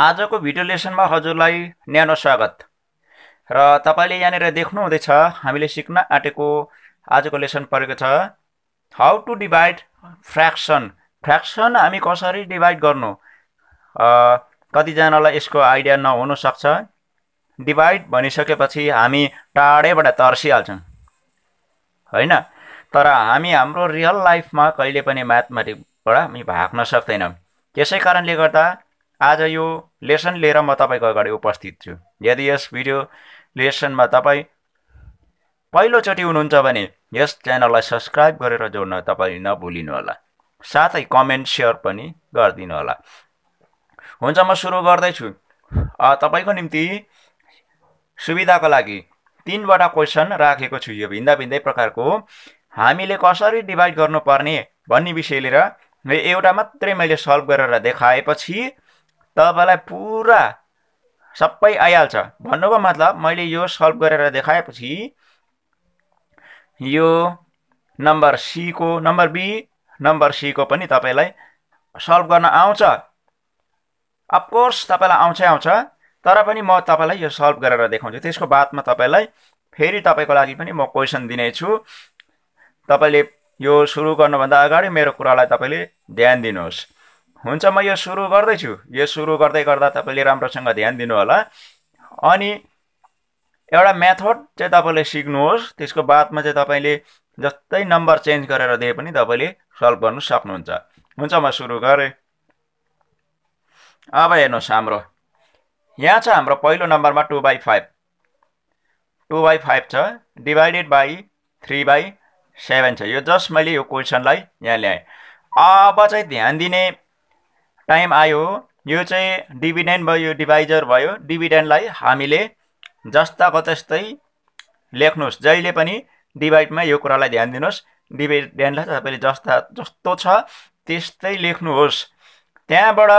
आजको भिडियो लेसनमा हजुरलाई न्यानो स्वागत र तपाईँले यहाँनिर देख्नुहुँदैछ हामीले सिक्न आँटेको आजको लेसन परेको छ how to divide fraction fraction हामी कसरी डिभाइड गर्नु कतिजनालाई यसको आइडिया नहुनसक्छ डिभाइड भनिसकेपछि हामी टाढैबाट तर्सिहाल्छौँ होइन तर हामी हाम्रो रियल लाइफमा कहिले पनि म्याथमेटिकबाट हामी भाग्न सक्दैनौँ त्यसै कारणले गर्दा आज यो लेसन लिएर म तपाईँको अगाडि उपस्थित छु यदि यस भिडियो लेसनमा तपाईँ पहिलोचोटि हुनुहुन्छ भने यस च्यानललाई सब्सक्राइब गरेर जोड्न तपाईँ नभुलिनुहोला साथै कमेन्ट सेयर पनि होला हुन्छ म सुरु गर्दैछु तपाईँको निम्ति सुविधाको लागि तिनवटा क्वेसन राखेको छु यो भिन्दा भिन्दै प्रकारको हामीले कसरी डिभाइड गर्नुपर्ने भन्ने विषय लिएर एउटा मात्रै मैले सल्भ गरेर देखाएपछि तपाईँलाई पुरा सबै आइहाल्छ भन्नुको मतलब मैले यो सल्भ गरेर देखाएपछि यो नम्बर सीको नम्बर बी नम्बर सीको पनि तपाईँलाई सल्भ गर्न आउँछ अफकोर्स तपाईँलाई आउँछै आउँछ तर पनि म तपाईँलाई यो सल्भ गरेर देखाउँछु त्यसको बादमा तपाईँलाई फेरि तपाईँको लागि पनि म क्वेसन दिनेछु तपाईँले यो सुरु गर्नुभन्दा अगाडि मेरो कुरालाई तपाईँले ध्यान दिनुहोस् हुन्छ म यो सुरु गर्दैछु यो सुरु गर्दै गर्दा तपाईँले राम्रोसँग ध्यान दिनु होला अनि एउटा मेथड चाहिँ तपाईँले सिक्नुहोस् त्यसको बादमा चाहिँ तपाईँले जस्तै नम्बर चेन्ज गरेर दिए पनि तपाईँले सल्भ गर्नु सक्नुहुन्छ हुन्छ म सुरु गरेँ अब हेर्नुहोस् हाम्रो यहाँ छ हाम्रो पहिलो नम्बरमा two by five two by five छ divided by three by seven छ यो जस्ट मैले यो क्वेसनलाई यहाँ ल्याएँ अब चाहिँ ध्यान दिने टाइम आयो यो चाहिँ डिभिडेन्ड भयो डिभाइजर भयो डिभिडेन्डलाई हामीले जस्ताको त्यस्तै लेख्नुहोस् जहिले पनि डिभाइडमा यो कुरालाई ध्यान दिनुहोस् डिभिडेन्डलाई तपाईँले जस्ता जस्तो छ त्यस्तै लेख्नुहोस् त्यहाँबाट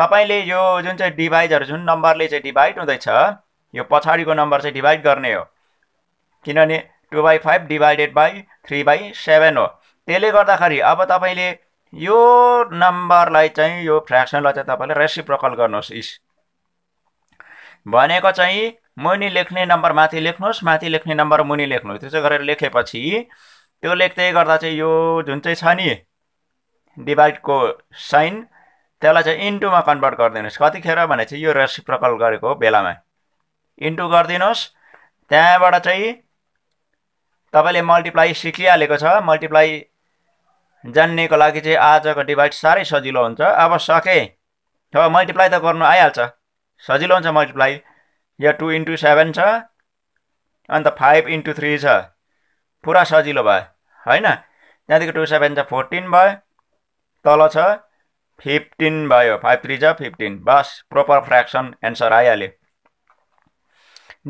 तपाईँले यो जुन चाहिँ डिभाइजर जुन नम्बरले चाहिँ डिभाइड हुँदैछ यो पछाडिको नम्बर चाहिँ डिभाइड गर्ने हो किनभने two by five divided by three by seven हो त्यसले गर्दाखेरि अब तपाईँले यो नम्बरलाई चाहिँ यो फ्रेक्सनलाई चाहिँ तपाईँले रेसिप्रोकल गर्नुहोस् इस भनेको चाहिँ मुनि लेख्ने नम्बर माथि लेख्नुहोस् माथि लेख्ने नम्बर मुनि लेख्नु त्यसो गरेर लेखेपछि त्यो लेख्दै गर्दा चाहिँ यो जुन चाहिँ छ नि डिभाइडको साइन त्यसलाई चाहिँ इन्टुमा कन्भर्ट गरिदिनुहोस् कतिखेर भने चाहिँ यो रेसिप्रोकल गरेको बेलामा इन्टु गरिदिनुहोस् त्यहाँबाट चाहिँ तपाईँले मल्टिप्लाई सिकिहालेको छ मल्टिप्लाई जान्नेको लागि चाहिँ आजको डिभाइड साह्रै सजिलो हुन्छ अब सके अब मल्टिप्लाई त गर्नु आइहाल्छ सजिलो हुन्छ मल्टिप्लाई यो टु इन्टु सेभेन छ अन्त फाइभ इन्टु थ्री छ पुरा सजिलो भयो होइन त्यहाँदेखि टु सेभेन छ फोर्टिन भयो तल छ फिफ्टिन भयो फाइभ थ्री छ फिफ्टिन बस प्रोपर फ्रेक्सन एन्सर आइहाल्यो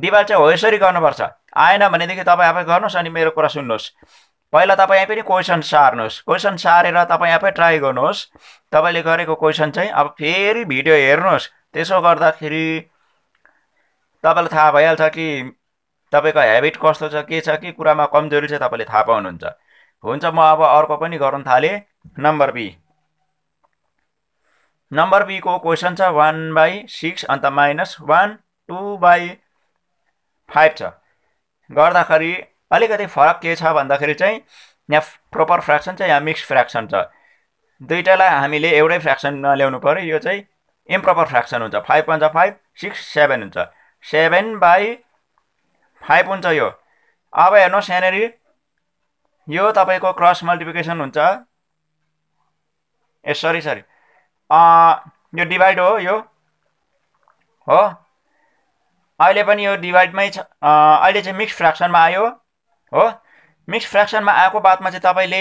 डिभाइड चाहिँ हो यसरी गर्नुपर्छ आएन भनेदेखि तपाईँ आफै गर्नुहोस् अनि मेरो कुरा सुन्नुहोस् पहिला तपाईँ पनि क्वेसन सार्नुहोस् क्वेसन सारेर तपाईँ आफै ट्राई गर्नुहोस् तपाईँले गरेको क्वेसन चाहिँ अब फेरि भिडियो हेर्नुहोस् त्यसो गर्दाखेरि तपाईँलाई थाहा भइहाल्छ कि तपाईँको हेबिट कस्तो छ के छ कि कुरामा कमजोरी छ तपाईँले थाहा पाउनुहुन्छ हुन्छ म अब अर्को पनि गर्नु थालेँ नम्बर बी नम्बर बीको क्वेसन छ one by six and minus one two by five छ गर्दाखेरि अलिकति फरक के छ भन्दाखेरि चाहिँ यहाँ प्रोपर फ्र्याक्सन छ यहाँ मिक्स फ्र्याक्सन छ दुइटालाई हामीले एउटै फ्र्याक्सन ल्याउनु पऱ्यो यो चाहिँ इम्प्रोपर फ्र्याक्सन हुन्छ फाइभ पन्छ फाइभ सिक्स सेभेन हुन्छ सेभेन बाई फाइभ हुन्छ यो अब हेर्नुहोस् यहाँनिर यो तपाईँको क्रस मल्टिप्लिकेसन हुन्छ ए सरी सरी यो डिभाइड हो यो हो अहिले पनि यो डिभाइडमै छ अहिले चाहिँ मिक्स फ्र्याक्सनमा आयो हो मिक्स फ्रेक्सनमा आएको बादमा चाहिँ तपाईँले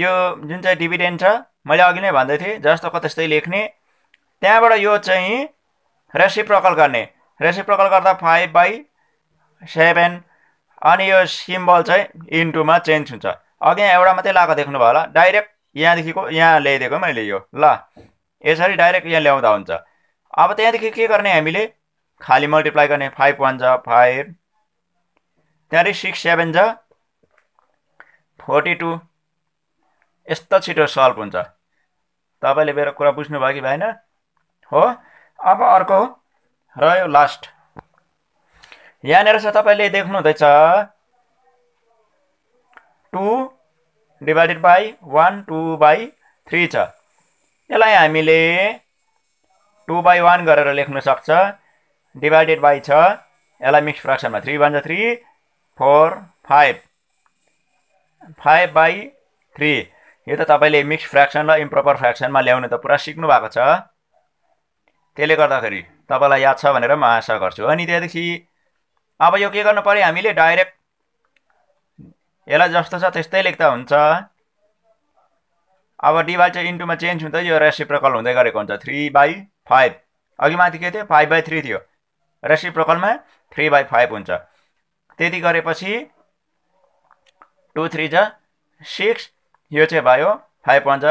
यो जुन चाहिँ डिभिडेन्ड छ मैले अघि नै भन्दै थिएँ जस्तोको त्यस्तै लेख्ने त्यहाँबाट यो चाहिँ रेसिप्रोकल गर्ने प्रकल गर्दा फाइभ बाई सेभेन अनि यो सिम्बल चाहिँ इन्टुमा चेन्ज हुन्छ अघि यहाँ एउटा मात्रै लगाएको देख्नुभयो होला डाइरेक्ट यहाँदेखिको यहाँ ल्याइदिएको मैले यो ल यसरी डाइरेक्ट यहाँ ल्याउँदा हुन्छ अब त्यहाँदेखि के गर्ने हामीले खालि मल्टिप्लाई गर्ने फाइभ वान छ फाइभ त्यहाँदेखि सिक्स सेभेन छ फोर्टी टू यस्तो छिटो सल्भ हुन्छ तपाईँले मेरो कुरा बुझ्नुभयो कि भएन हो अब अर्को रह्यो लास्ट यहाँनिर चाहिँ तपाईँले देख्नुहुँदैछ two divided by one two by three छ यसलाई हामीले टु बाई वान गरेर लेख्न सक्छ डिभाइडेड बाई छ यसलाई मिक्स फ्रक्सनमा थ्री भन्छ three four five five by three यो त तपाईँले मिक्स फ्र्याक्सन र इम्प्रोपर फ्र्याक्सनमा ल्याउने त पुरा सिक्नु भएको छ त्यसले गर्दाखेरि तपाईँलाई याद छ भनेर म आशा गर्छु अनि त्यहाँदेखि अब यो के गर्नु पऱ्यो हामीले डाइरेक्ट यसलाई जस्तो छ त्यस्तै लेख्दा हुन्छ अब डिवाइड चाहिँ इन्टुमा चेन्ज हुँदै यो रेसिप्रोकल हुँदै गरेको हुन्छ थ्री बाई फाइभ अघि माथि के थियो फाइभ बाई थ्री थियो रेसिप्रोकलमा थ्री बाई फाइभ हुन्छ त्यति गरेपछि टु थ्री जा सिक्स यो चाहिँ भयो फाइभ पन्ज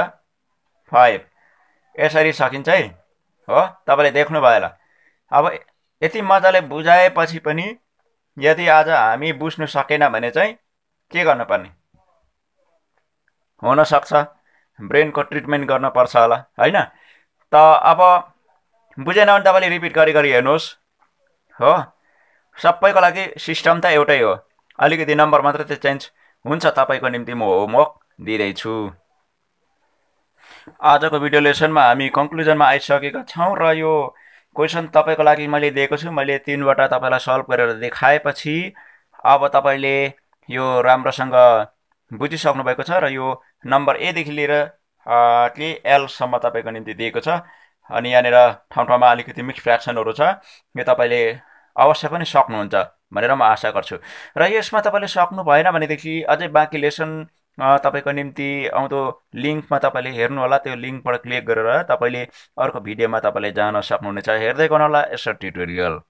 फाइभ यसरी सकिन्छ है हो तपाईँले देख्नुभयो होला अब यति मजाले बुझाएपछि पनि यदि आज हामी बुझ्नु सकेन भने चाहिँ के गर्नुपर्ने हुनसक्छ ब्रेनको ट्रिटमेन्ट गर्नुपर्छ होला होइन त अब बुझेन भने तपाईँले रिपिट गरी गरी हेर्नुहोस् हो सबैको लागि सिस्टम त एउटै हो अलिकति नम्बर मात्र त चेन्ज हुन्छ तपाईँको निम्ति म होमवर्क दिँदैछु आजको भिडियो लेसनमा हामी कन्क्लुजनमा आइसकेका छौँ र यो क्वेसन तपाईँको लागि मैले दिएको छु मैले तिनवटा तपाईँलाई सल्भ गरेर देखाएपछि अब तपाईँले यो राम्रोसँग बुझिसक्नु भएको छ र यो नम्बर एदेखि लिएर के एलसम्म तपाईँको निम्ति दिएको छ अनि यहाँनिर ठाउँ ठाउँमा अलिकति मिक्स फ्रेक्सनहरू छ यो तपाईँले अवश्य पनि सक्नुहुन्छ भनेर म आशा गर्छु र यसमा तपाईँले सक्नु भएन भनेदेखि अझै बाँकी लेसन तपाईँको निम्ति आउँदो लिङ्कमा तपाईँले होला त्यो लिङ्कबाट क्लिक गरेर तपाईँले अर्को भिडियोमा तपाईँले जान सक्नुहुनेछ हेर्दै गर्नुहोला यसो ट्युटोरियल